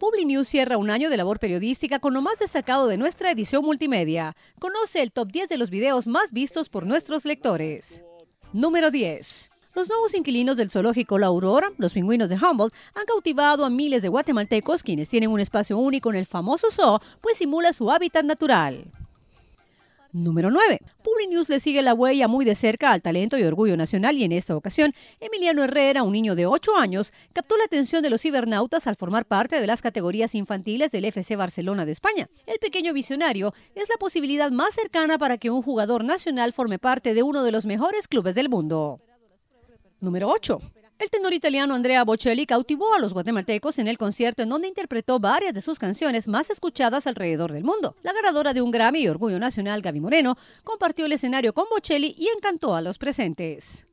PubliNews cierra un año de labor periodística con lo más destacado de nuestra edición multimedia. Conoce el top 10 de los videos más vistos por nuestros lectores. Número 10. Los nuevos inquilinos del zoológico La Aurora, los pingüinos de Humboldt, han cautivado a miles de guatemaltecos quienes tienen un espacio único en el famoso zoo, pues simula su hábitat natural. Número 9. News le sigue la huella muy de cerca al talento y orgullo nacional y en esta ocasión, Emiliano Herrera, un niño de 8 años, captó la atención de los cibernautas al formar parte de las categorías infantiles del FC Barcelona de España. El pequeño visionario es la posibilidad más cercana para que un jugador nacional forme parte de uno de los mejores clubes del mundo. Número 8. El tenor italiano Andrea Bocelli cautivó a los guatemaltecos en el concierto en donde interpretó varias de sus canciones más escuchadas alrededor del mundo. La ganadora de un Grammy y Orgullo Nacional, Gaby Moreno, compartió el escenario con Bocelli y encantó a los presentes.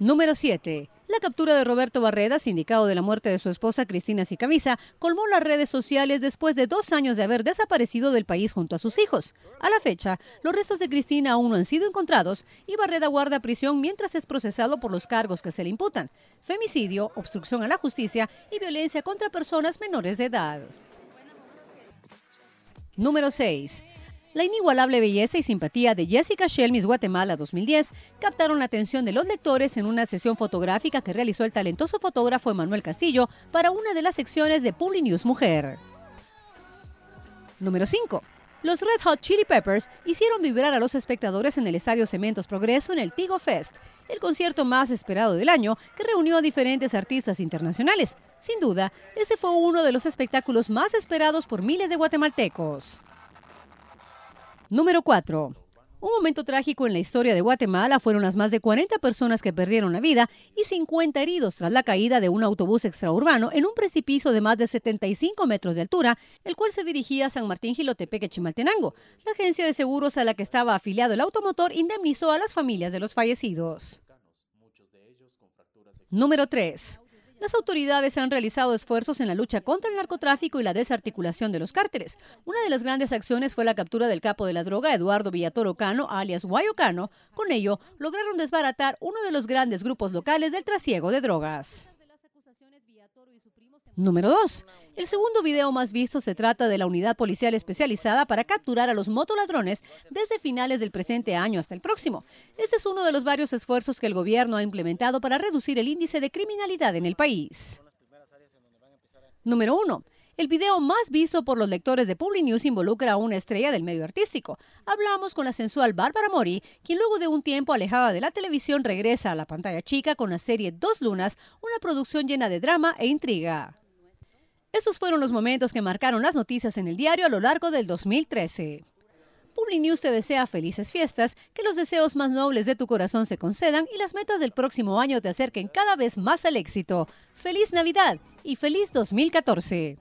Número 7. La captura de Roberto Barreda, sindicado de la muerte de su esposa Cristina Sicamisa, colmó las redes sociales después de dos años de haber desaparecido del país junto a sus hijos. A la fecha, los restos de Cristina aún no han sido encontrados y Barreda guarda prisión mientras es procesado por los cargos que se le imputan, femicidio, obstrucción a la justicia y violencia contra personas menores de edad. Número 6. La inigualable belleza y simpatía de Jessica Shelmis Guatemala 2010 captaron la atención de los lectores en una sesión fotográfica que realizó el talentoso fotógrafo Emanuel Castillo para una de las secciones de Publi News Mujer. Número 5. Los Red Hot Chili Peppers hicieron vibrar a los espectadores en el Estadio Cementos Progreso en el Tigo Fest, el concierto más esperado del año que reunió a diferentes artistas internacionales. Sin duda, este fue uno de los espectáculos más esperados por miles de guatemaltecos. Número 4. Un momento trágico en la historia de Guatemala fueron las más de 40 personas que perdieron la vida y 50 heridos tras la caída de un autobús extraurbano en un precipicio de más de 75 metros de altura, el cual se dirigía a San Martín Gilotepeque Chimaltenango. La agencia de seguros a la que estaba afiliado el automotor indemnizó a las familias de los fallecidos. Número 3. Las autoridades han realizado esfuerzos en la lucha contra el narcotráfico y la desarticulación de los cárteles. Una de las grandes acciones fue la captura del capo de la droga Eduardo Villatoro Cano, alias Guayocano. Con ello, lograron desbaratar uno de los grandes grupos locales del trasiego de drogas. Número 2. El segundo video más visto se trata de la unidad policial especializada para capturar a los motoladrones desde finales del presente año hasta el próximo. Este es uno de los varios esfuerzos que el gobierno ha implementado para reducir el índice de criminalidad en el país. Número 1. El video más visto por los lectores de Public News involucra a una estrella del medio artístico. Hablamos con la sensual Bárbara Mori, quien luego de un tiempo alejada de la televisión regresa a la pantalla chica con la serie Dos Lunas, una producción llena de drama e intriga. Esos fueron los momentos que marcaron las noticias en el diario a lo largo del 2013. News te desea felices fiestas, que los deseos más nobles de tu corazón se concedan y las metas del próximo año te acerquen cada vez más al éxito. ¡Feliz Navidad y feliz 2014!